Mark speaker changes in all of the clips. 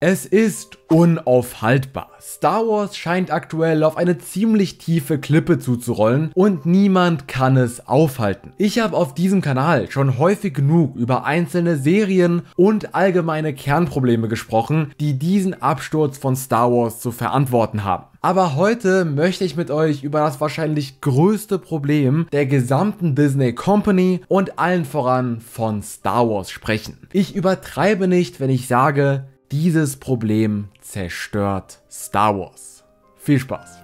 Speaker 1: Es ist unaufhaltbar. Star Wars scheint aktuell auf eine ziemlich tiefe Klippe zuzurollen und niemand kann es aufhalten. Ich habe auf diesem Kanal schon häufig genug über einzelne Serien und allgemeine Kernprobleme gesprochen, die diesen Absturz von Star Wars zu verantworten haben. Aber heute möchte ich mit euch über das wahrscheinlich größte Problem der gesamten Disney Company und allen voran von Star Wars sprechen. Ich übertreibe nicht, wenn ich sage, dieses Problem zerstört Star Wars. Viel Spaß!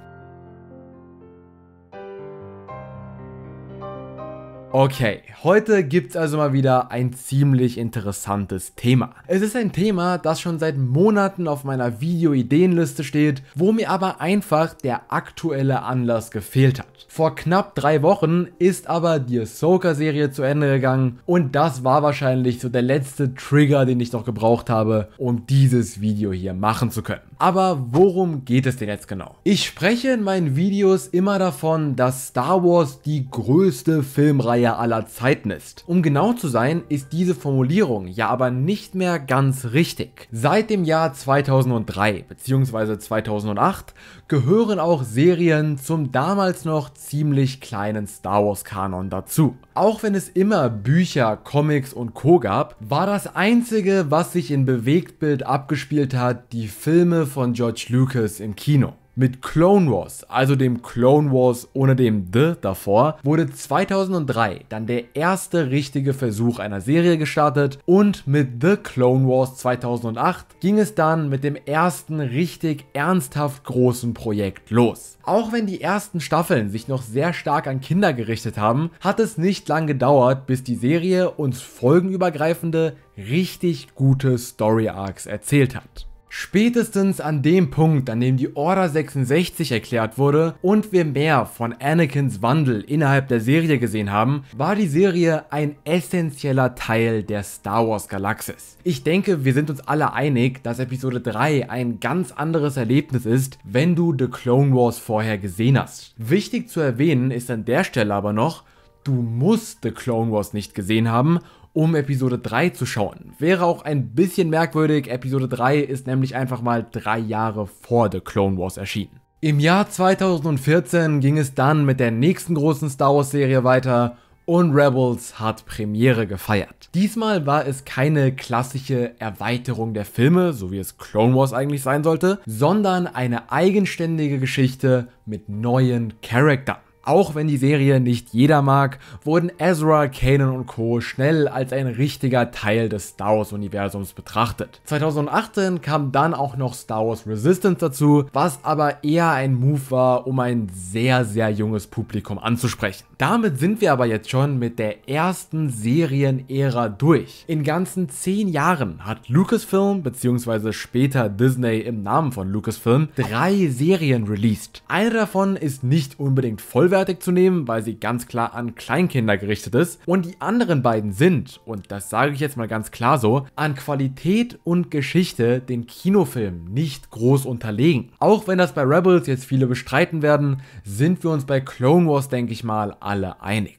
Speaker 1: Okay, heute gibt's also mal wieder ein ziemlich interessantes Thema. Es ist ein Thema, das schon seit Monaten auf meiner Video-Ideenliste steht, wo mir aber einfach der aktuelle Anlass gefehlt hat. Vor knapp drei Wochen ist aber die Ahsoka-Serie zu Ende gegangen und das war wahrscheinlich so der letzte Trigger, den ich noch gebraucht habe, um dieses Video hier machen zu können. Aber worum geht es denn jetzt genau? Ich spreche in meinen Videos immer davon, dass Star Wars die größte Filmreihe aller Zeiten ist. Um genau zu sein, ist diese Formulierung ja aber nicht mehr ganz richtig. Seit dem Jahr 2003 bzw. 2008 gehören auch Serien zum damals noch ziemlich kleinen Star Wars Kanon dazu. Auch wenn es immer Bücher, Comics und Co gab, war das einzige, was sich in Bewegtbild abgespielt hat, die Filme von George Lucas im Kino. Mit Clone Wars, also dem Clone Wars ohne dem D davor, wurde 2003 dann der erste richtige Versuch einer Serie gestartet und mit The Clone Wars 2008 ging es dann mit dem ersten richtig ernsthaft großen Projekt los. Auch wenn die ersten Staffeln sich noch sehr stark an Kinder gerichtet haben, hat es nicht lang gedauert, bis die Serie uns folgenübergreifende, richtig gute Story Arcs erzählt hat. Spätestens an dem Punkt, an dem die Order 66 erklärt wurde und wir mehr von Anakins Wandel innerhalb der Serie gesehen haben, war die Serie ein essentieller Teil der Star Wars Galaxis. Ich denke, wir sind uns alle einig, dass Episode 3 ein ganz anderes Erlebnis ist, wenn du The Clone Wars vorher gesehen hast. Wichtig zu erwähnen ist an der Stelle aber noch, Du musst The Clone Wars nicht gesehen haben, um Episode 3 zu schauen. Wäre auch ein bisschen merkwürdig, Episode 3 ist nämlich einfach mal drei Jahre vor The Clone Wars erschienen. Im Jahr 2014 ging es dann mit der nächsten großen Star Wars Serie weiter und Rebels hat Premiere gefeiert. Diesmal war es keine klassische Erweiterung der Filme, so wie es Clone Wars eigentlich sein sollte, sondern eine eigenständige Geschichte mit neuen Charaktern. Auch wenn die Serie nicht jeder mag, wurden Ezra, Kanan und Co. schnell als ein richtiger Teil des Star Wars-Universums betrachtet. 2018 kam dann auch noch Star Wars Resistance dazu, was aber eher ein Move war, um ein sehr, sehr junges Publikum anzusprechen. Damit sind wir aber jetzt schon mit der ersten Serienära durch. In ganzen 10 Jahren hat Lucasfilm bzw. später Disney im Namen von Lucasfilm drei Serien released. Eine davon ist nicht unbedingt voll minderwertig zu nehmen, weil sie ganz klar an Kleinkinder gerichtet ist. Und die anderen beiden sind, und das sage ich jetzt mal ganz klar so, an Qualität und Geschichte den Kinofilm nicht groß unterlegen. Auch wenn das bei Rebels jetzt viele bestreiten werden, sind wir uns bei Clone Wars, denke ich mal, alle einig.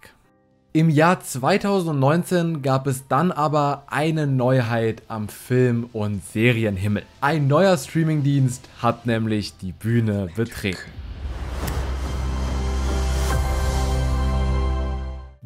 Speaker 1: Im Jahr 2019 gab es dann aber eine Neuheit am Film- und Serienhimmel. Ein neuer Streamingdienst hat nämlich die Bühne betreten.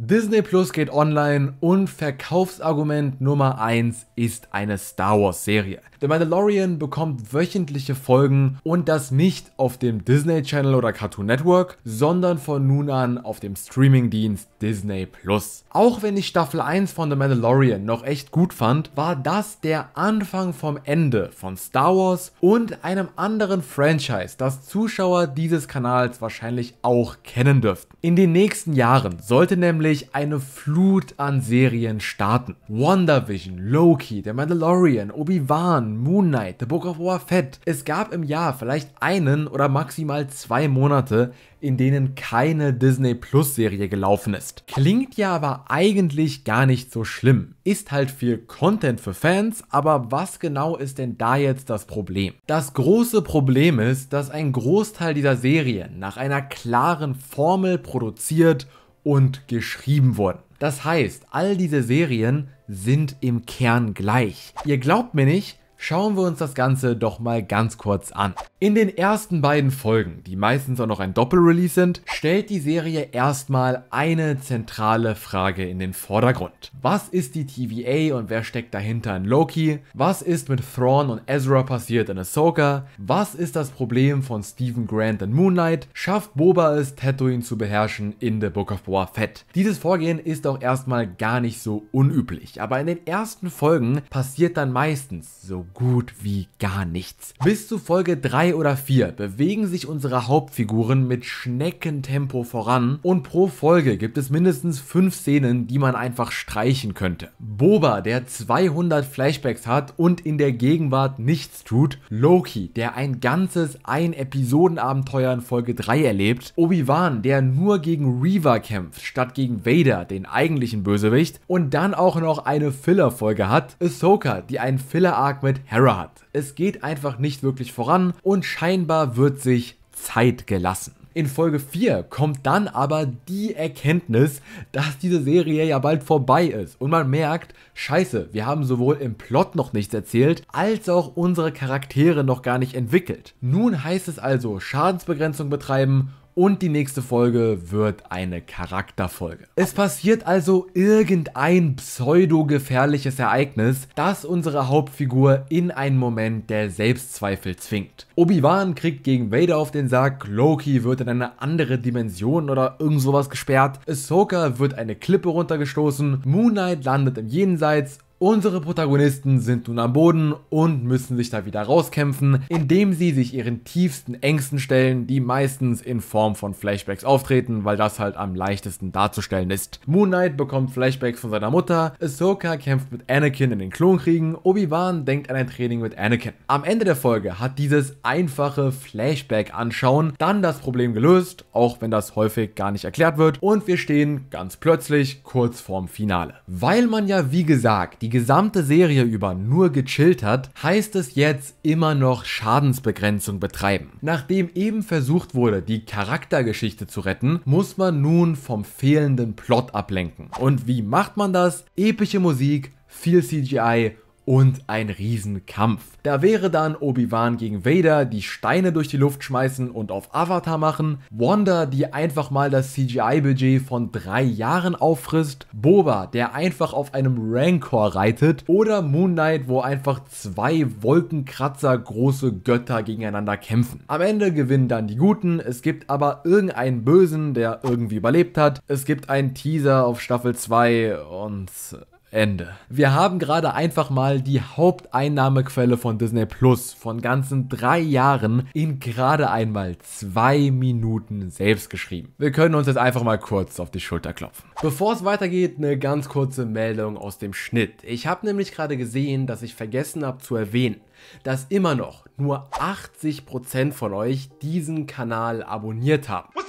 Speaker 1: Disney Plus geht online und Verkaufsargument Nummer 1 ist eine Star Wars Serie. The Mandalorian bekommt wöchentliche Folgen und das nicht auf dem Disney Channel oder Cartoon Network, sondern von nun an auf dem Streamingdienst Disney Plus. Auch wenn ich Staffel 1 von The Mandalorian noch echt gut fand, war das der Anfang vom Ende von Star Wars und einem anderen Franchise, das Zuschauer dieses Kanals wahrscheinlich auch kennen dürften. In den nächsten Jahren sollte nämlich wirklich eine Flut an Serien starten. WandaVision, Loki, The Mandalorian, Obi-Wan, Moon Knight, The Book of War Fett. Es gab im Jahr vielleicht einen oder maximal zwei Monate, in denen keine Disney Plus Serie gelaufen ist. Klingt ja aber eigentlich gar nicht so schlimm. Ist halt viel Content für Fans, aber was genau ist denn da jetzt das Problem? Das große Problem ist, dass ein Großteil dieser Serien nach einer klaren Formel produziert und geschrieben wurden. Das heißt, all diese Serien sind im Kern gleich. Ihr glaubt mir nicht? Schauen wir uns das Ganze doch mal ganz kurz an. In den ersten beiden Folgen, die meistens auch noch ein Doppelrelease sind, stellt die Serie erstmal eine zentrale Frage in den Vordergrund. Was ist die TVA und wer steckt dahinter in Loki? Was ist mit Thrawn und Ezra passiert in Ahsoka? Was ist das Problem von Stephen Grant in Moonlight? Schafft Boba es, Tatooine zu beherrschen in The Book of Boa Fett? Dieses Vorgehen ist auch erstmal gar nicht so unüblich, aber in den ersten Folgen passiert dann meistens so gut wie gar nichts. Bis zu Folge 3 drei oder vier bewegen sich unsere Hauptfiguren mit Schneckentempo voran und pro Folge gibt es mindestens fünf Szenen, die man einfach streichen könnte. Boba, der 200 Flashbacks hat und in der Gegenwart nichts tut, Loki, der ein ganzes Ein-Episoden-Abenteuer in Folge 3 erlebt, Obi-Wan, der nur gegen Reaver kämpft, statt gegen Vader, den eigentlichen Bösewicht, und dann auch noch eine Filler-Folge hat, Ahsoka, die einen Filler-Arc mit Hera hat. Es geht einfach nicht wirklich voran und und scheinbar wird sich Zeit gelassen. In Folge 4 kommt dann aber die Erkenntnis, dass diese Serie ja bald vorbei ist und man merkt, scheiße, wir haben sowohl im Plot noch nichts erzählt, als auch unsere Charaktere noch gar nicht entwickelt. Nun heißt es also Schadensbegrenzung betreiben und die nächste Folge wird eine Charakterfolge. Es passiert also irgendein pseudo-gefährliches Ereignis, das unsere Hauptfigur in einen Moment der Selbstzweifel zwingt. Obi-Wan kriegt gegen Vader auf den Sack, Loki wird in eine andere Dimension oder irgend sowas gesperrt, Ahsoka wird eine Klippe runtergestoßen, Moon Knight landet im Jenseits Unsere Protagonisten sind nun am Boden und müssen sich da wieder rauskämpfen, indem sie sich ihren tiefsten Ängsten stellen, die meistens in Form von Flashbacks auftreten, weil das halt am leichtesten darzustellen ist. Moon Knight bekommt Flashbacks von seiner Mutter, Ahsoka kämpft mit Anakin in den Klonkriegen, Obi-Wan denkt an ein Training mit Anakin. Am Ende der Folge hat dieses einfache Flashback anschauen dann das Problem gelöst, auch wenn das häufig gar nicht erklärt wird und wir stehen ganz plötzlich kurz vorm Finale. Weil man ja wie gesagt die die gesamte Serie über nur gechillt hat, heißt es jetzt immer noch Schadensbegrenzung betreiben. Nachdem eben versucht wurde, die Charaktergeschichte zu retten, muss man nun vom fehlenden Plot ablenken. Und wie macht man das? Epische Musik, viel CGI und ein Riesenkampf. Da wäre dann Obi-Wan gegen Vader, die Steine durch die Luft schmeißen und auf Avatar machen, Wanda, die einfach mal das CGI-Budget von drei Jahren auffrisst, Boba, der einfach auf einem Rancor reitet oder Moon Knight, wo einfach zwei Wolkenkratzer große Götter gegeneinander kämpfen. Am Ende gewinnen dann die Guten, es gibt aber irgendeinen Bösen, der irgendwie überlebt hat, es gibt einen Teaser auf Staffel 2 und äh, Ende. Wir haben gerade einfach mal die Haupteinnahmequelle von Disney Plus von ganzen drei Jahren in gerade einmal zwei Minuten selbst geschrieben. Wir können uns jetzt einfach mal kurz auf die Schulter klopfen. Bevor es weitergeht, eine ganz kurze Meldung aus dem Schnitt. Ich habe nämlich gerade gesehen, dass ich vergessen habe zu erwähnen, dass immer noch nur 80% von euch diesen Kanal abonniert haben. What's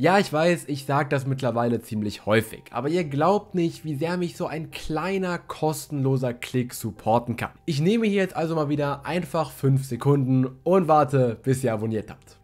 Speaker 1: ja, ich weiß, ich sage das mittlerweile ziemlich häufig, aber ihr glaubt nicht, wie sehr mich so ein kleiner kostenloser Klick supporten kann. Ich nehme hier jetzt also mal wieder einfach 5 Sekunden und warte, bis ihr abonniert habt.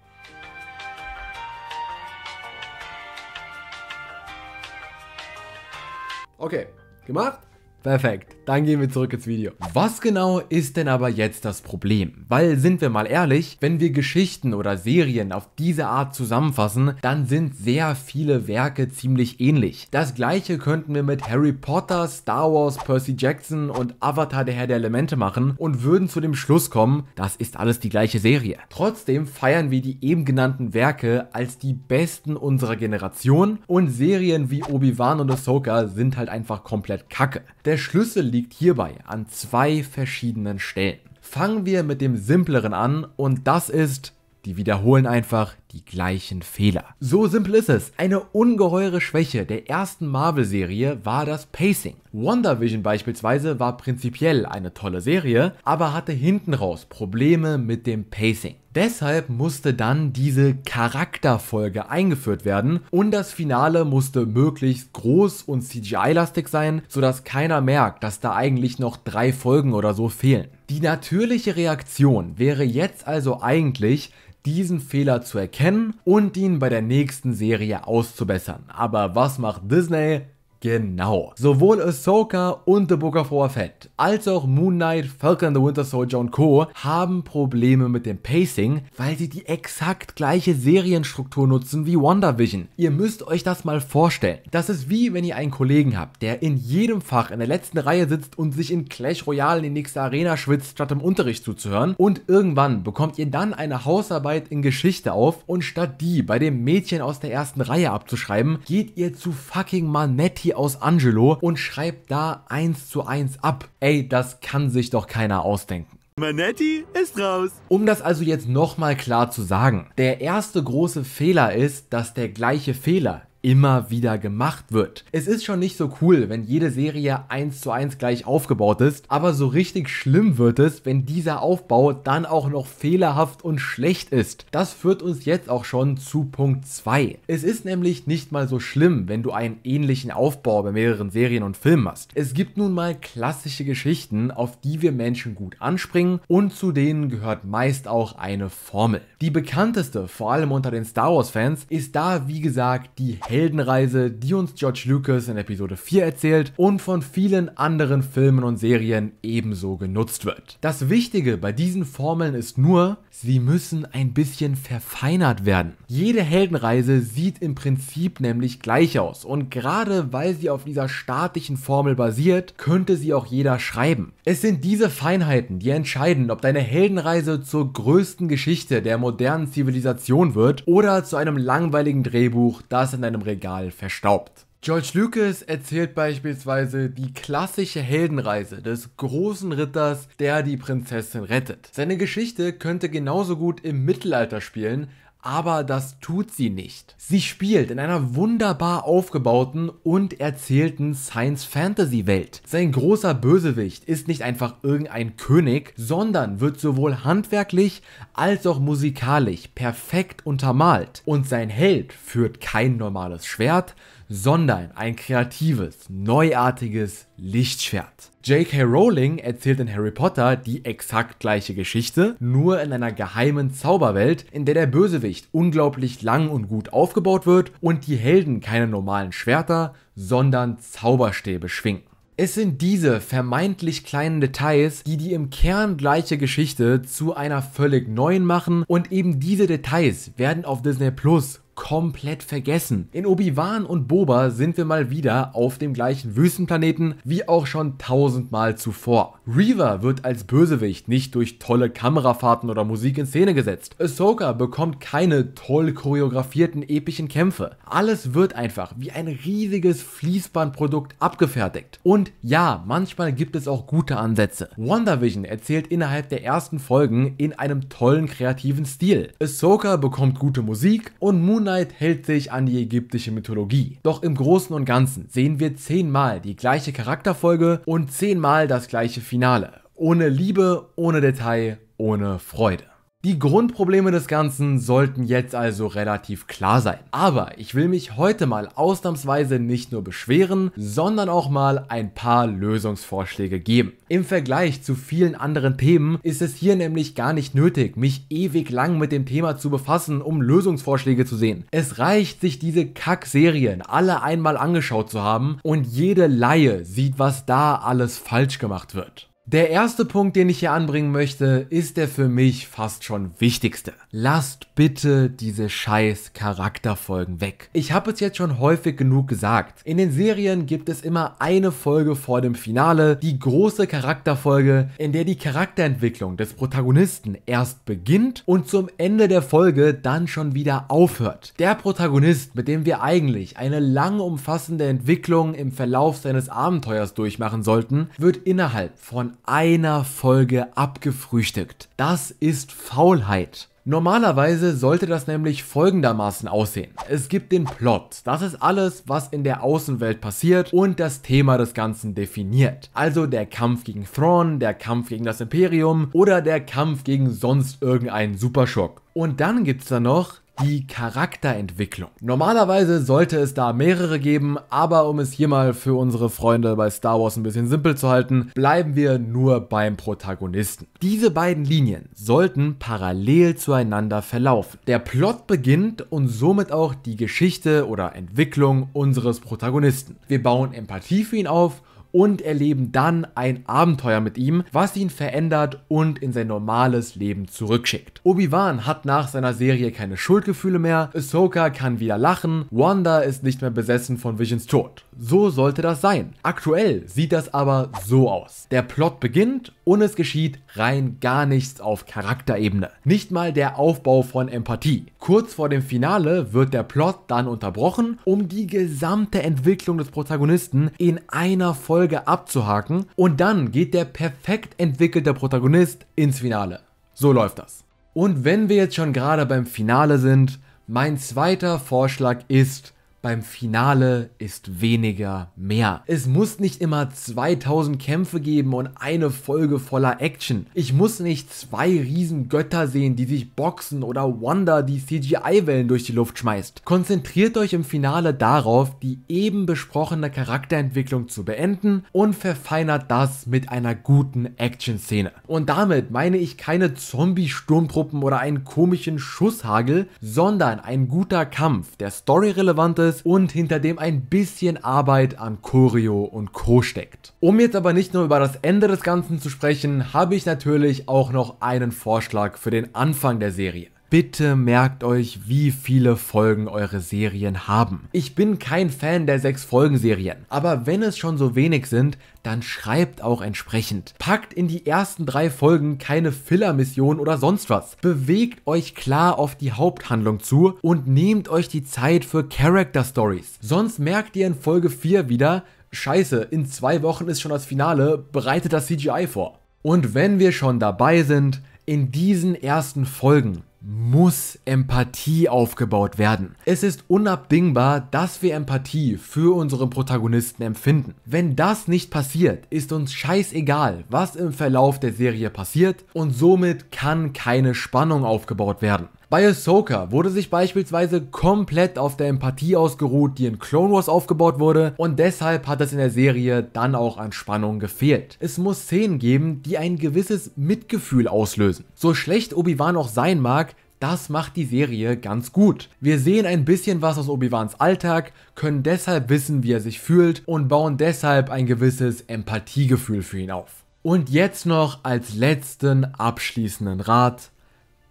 Speaker 1: Okay, gemacht. Perfekt, dann gehen wir zurück ins Video. Was genau ist denn aber jetzt das Problem? Weil, sind wir mal ehrlich, wenn wir Geschichten oder Serien auf diese Art zusammenfassen, dann sind sehr viele Werke ziemlich ähnlich. Das gleiche könnten wir mit Harry Potter, Star Wars, Percy Jackson und Avatar der Herr der Elemente machen und würden zu dem Schluss kommen, das ist alles die gleiche Serie. Trotzdem feiern wir die eben genannten Werke als die besten unserer Generation und Serien wie Obi-Wan und Ahsoka sind halt einfach komplett kacke. Der der Schlüssel liegt hierbei an zwei verschiedenen Stellen. Fangen wir mit dem simpleren an und das ist, die wiederholen einfach die gleichen Fehler. So simpel ist es. Eine ungeheure Schwäche der ersten Marvel-Serie war das Pacing. WandaVision beispielsweise war prinzipiell eine tolle Serie, aber hatte hinten raus Probleme mit dem Pacing. Deshalb musste dann diese Charakterfolge eingeführt werden und das Finale musste möglichst groß und CGI-lastig sein, sodass keiner merkt, dass da eigentlich noch drei Folgen oder so fehlen. Die natürliche Reaktion wäre jetzt also eigentlich, diesen Fehler zu erkennen und ihn bei der nächsten Serie auszubessern. Aber was macht Disney? Genau. Sowohl Ahsoka und The Book of Boba Fett, als auch Moon Knight, Falcon the Winter Soldier und Co. haben Probleme mit dem Pacing, weil sie die exakt gleiche Serienstruktur nutzen wie WandaVision. Ihr müsst euch das mal vorstellen. Das ist wie wenn ihr einen Kollegen habt, der in jedem Fach in der letzten Reihe sitzt und sich in Clash Royale in die nächste Arena schwitzt, statt im Unterricht zuzuhören. Und irgendwann bekommt ihr dann eine Hausarbeit in Geschichte auf und statt die bei dem Mädchen aus der ersten Reihe abzuschreiben, geht ihr zu fucking Manetti aus Angelo und schreibt da eins zu eins ab. Ey, das kann sich doch keiner ausdenken. Manetti ist raus. Um das also jetzt nochmal klar zu sagen, der erste große Fehler ist, dass der gleiche Fehler immer wieder gemacht wird. Es ist schon nicht so cool, wenn jede Serie eins zu eins gleich aufgebaut ist, aber so richtig schlimm wird es, wenn dieser Aufbau dann auch noch fehlerhaft und schlecht ist. Das führt uns jetzt auch schon zu Punkt 2. Es ist nämlich nicht mal so schlimm, wenn du einen ähnlichen Aufbau bei mehreren Serien und Filmen hast. Es gibt nun mal klassische Geschichten, auf die wir Menschen gut anspringen und zu denen gehört meist auch eine Formel. Die bekannteste, vor allem unter den Star Wars Fans, ist da wie gesagt die Heldenreise, die uns George Lucas in Episode 4 erzählt und von vielen anderen Filmen und Serien ebenso genutzt wird. Das Wichtige bei diesen Formeln ist nur, sie müssen ein bisschen verfeinert werden. Jede Heldenreise sieht im Prinzip nämlich gleich aus und gerade weil sie auf dieser statischen Formel basiert, könnte sie auch jeder schreiben. Es sind diese Feinheiten, die entscheiden, ob deine Heldenreise zur größten Geschichte der modernen Zivilisation wird oder zu einem langweiligen Drehbuch, das in einem Regal verstaubt. George Lucas erzählt beispielsweise die klassische Heldenreise des großen Ritters, der die Prinzessin rettet. Seine Geschichte könnte genauso gut im Mittelalter spielen, aber das tut sie nicht. Sie spielt in einer wunderbar aufgebauten und erzählten Science-Fantasy-Welt. Sein großer Bösewicht ist nicht einfach irgendein König, sondern wird sowohl handwerklich als auch musikalisch perfekt untermalt. Und sein Held führt kein normales Schwert, sondern ein kreatives, neuartiges Lichtschwert. J.K. Rowling erzählt in Harry Potter die exakt gleiche Geschichte, nur in einer geheimen Zauberwelt, in der der Bösewicht unglaublich lang und gut aufgebaut wird und die Helden keine normalen Schwerter, sondern Zauberstäbe schwingen. Es sind diese vermeintlich kleinen Details, die die im Kern gleiche Geschichte zu einer völlig neuen machen und eben diese Details werden auf Disney Plus komplett vergessen. In Obi-Wan und Boba sind wir mal wieder auf dem gleichen Wüstenplaneten wie auch schon tausendmal zuvor. Reaver wird als Bösewicht nicht durch tolle Kamerafahrten oder Musik in Szene gesetzt. Ahsoka bekommt keine toll choreografierten epischen Kämpfe. Alles wird einfach wie ein riesiges Fließbandprodukt abgefertigt. Und ja, manchmal gibt es auch gute Ansätze. WandaVision erzählt innerhalb der ersten Folgen in einem tollen kreativen Stil. Ahsoka bekommt gute Musik und Moon Knight hält sich an die ägyptische Mythologie. Doch im Großen und Ganzen sehen wir zehnmal die gleiche Charakterfolge und zehnmal das gleiche Finale. Ohne Liebe, ohne Detail, ohne Freude. Die Grundprobleme des Ganzen sollten jetzt also relativ klar sein. Aber ich will mich heute mal ausnahmsweise nicht nur beschweren, sondern auch mal ein paar Lösungsvorschläge geben. Im Vergleich zu vielen anderen Themen ist es hier nämlich gar nicht nötig, mich ewig lang mit dem Thema zu befassen, um Lösungsvorschläge zu sehen. Es reicht, sich diese Kack-Serien alle einmal angeschaut zu haben und jede Laie sieht, was da alles falsch gemacht wird. Der erste Punkt, den ich hier anbringen möchte, ist der für mich fast schon wichtigste. Lasst bitte diese scheiß Charakterfolgen weg. Ich habe es jetzt schon häufig genug gesagt. In den Serien gibt es immer eine Folge vor dem Finale, die große Charakterfolge, in der die Charakterentwicklung des Protagonisten erst beginnt und zum Ende der Folge dann schon wieder aufhört. Der Protagonist, mit dem wir eigentlich eine lang umfassende Entwicklung im Verlauf seines Abenteuers durchmachen sollten, wird innerhalb von von einer Folge abgefrühstückt. Das ist Faulheit. Normalerweise sollte das nämlich folgendermaßen aussehen. Es gibt den Plot. Das ist alles, was in der Außenwelt passiert und das Thema des Ganzen definiert. Also der Kampf gegen Thrawn, der Kampf gegen das Imperium oder der Kampf gegen sonst irgendeinen Superschock. Und dann gibt es da noch die Charakterentwicklung. Normalerweise sollte es da mehrere geben, aber um es hier mal für unsere Freunde bei Star Wars ein bisschen simpel zu halten, bleiben wir nur beim Protagonisten. Diese beiden Linien sollten parallel zueinander verlaufen. Der Plot beginnt und somit auch die Geschichte oder Entwicklung unseres Protagonisten. Wir bauen Empathie für ihn auf und erleben dann ein Abenteuer mit ihm, was ihn verändert und in sein normales Leben zurückschickt. Obi-Wan hat nach seiner Serie keine Schuldgefühle mehr, Ahsoka kann wieder lachen, Wanda ist nicht mehr besessen von Visions Tod. So sollte das sein. Aktuell sieht das aber so aus. Der Plot beginnt und es geschieht rein gar nichts auf Charakterebene. Nicht mal der Aufbau von Empathie. Kurz vor dem Finale wird der Plot dann unterbrochen, um die gesamte Entwicklung des Protagonisten in einer Folge Folge abzuhaken und dann geht der perfekt entwickelte Protagonist ins Finale. So läuft das. Und wenn wir jetzt schon gerade beim Finale sind, mein zweiter Vorschlag ist, beim Finale ist weniger mehr. Es muss nicht immer 2000 Kämpfe geben und eine Folge voller Action. Ich muss nicht zwei Riesengötter sehen, die sich boxen oder Wanda die CGI-Wellen durch die Luft schmeißt. Konzentriert euch im Finale darauf, die eben besprochene Charakterentwicklung zu beenden und verfeinert das mit einer guten Action-Szene. Und damit meine ich keine Zombie-Sturmtruppen oder einen komischen Schusshagel, sondern ein guter Kampf, der storyrelevant ist Business und hinter dem ein bisschen Arbeit an Choreo und Co. steckt. Um jetzt aber nicht nur über das Ende des Ganzen zu sprechen, habe ich natürlich auch noch einen Vorschlag für den Anfang der Serie bitte merkt euch, wie viele Folgen eure Serien haben. Ich bin kein Fan der 6-Folgen-Serien, aber wenn es schon so wenig sind, dann schreibt auch entsprechend. Packt in die ersten drei Folgen keine Filler-Mission oder sonst was. Bewegt euch klar auf die Haupthandlung zu und nehmt euch die Zeit für Character-Stories. Sonst merkt ihr in Folge 4 wieder, Scheiße, in zwei Wochen ist schon das Finale, bereitet das CGI vor. Und wenn wir schon dabei sind, in diesen ersten Folgen muss Empathie aufgebaut werden. Es ist unabdingbar, dass wir Empathie für unsere Protagonisten empfinden. Wenn das nicht passiert, ist uns scheißegal, was im Verlauf der Serie passiert und somit kann keine Spannung aufgebaut werden. Bei Ahsoka wurde sich beispielsweise komplett auf der Empathie ausgeruht, die in Clone Wars aufgebaut wurde und deshalb hat es in der Serie dann auch an Spannung gefehlt. Es muss Szenen geben, die ein gewisses Mitgefühl auslösen. So schlecht Obi-Wan auch sein mag, das macht die Serie ganz gut. Wir sehen ein bisschen was aus Obi-Wans Alltag, können deshalb wissen, wie er sich fühlt und bauen deshalb ein gewisses Empathiegefühl für ihn auf. Und jetzt noch als letzten abschließenden Rat,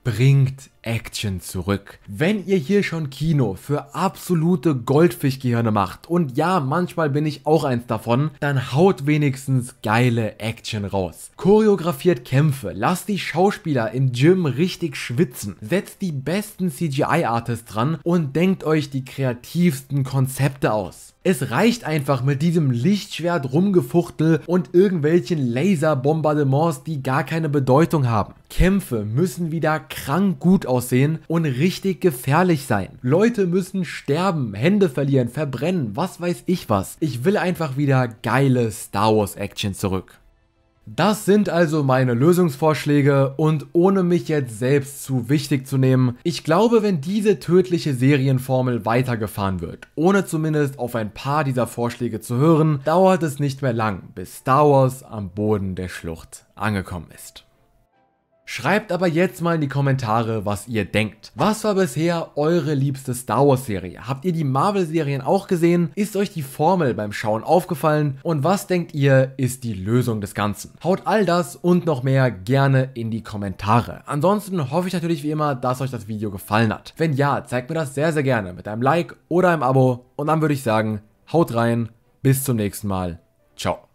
Speaker 1: bringt Action zurück. Wenn ihr hier schon Kino für absolute Goldfischgehirne macht, und ja, manchmal bin ich auch eins davon, dann haut wenigstens geile Action raus. Choreografiert Kämpfe, lasst die Schauspieler im Gym richtig schwitzen, setzt die besten CGI-Artists dran und denkt euch die kreativsten Konzepte aus. Es reicht einfach mit diesem Lichtschwert rumgefuchtel und irgendwelchen Laserbombardements, die gar keine Bedeutung haben. Kämpfe müssen wieder krank gut aussehen aussehen und richtig gefährlich sein. Leute müssen sterben, Hände verlieren, verbrennen, was weiß ich was. Ich will einfach wieder geile Star Wars Action zurück. Das sind also meine Lösungsvorschläge und ohne mich jetzt selbst zu wichtig zu nehmen, ich glaube, wenn diese tödliche Serienformel weitergefahren wird, ohne zumindest auf ein paar dieser Vorschläge zu hören, dauert es nicht mehr lang, bis Star Wars am Boden der Schlucht angekommen ist. Schreibt aber jetzt mal in die Kommentare, was ihr denkt. Was war bisher eure liebste Star Wars Serie? Habt ihr die Marvel Serien auch gesehen? Ist euch die Formel beim Schauen aufgefallen? Und was denkt ihr ist die Lösung des Ganzen? Haut all das und noch mehr gerne in die Kommentare. Ansonsten hoffe ich natürlich wie immer, dass euch das Video gefallen hat. Wenn ja, zeigt mir das sehr, sehr gerne mit einem Like oder einem Abo. Und dann würde ich sagen, haut rein, bis zum nächsten Mal. Ciao.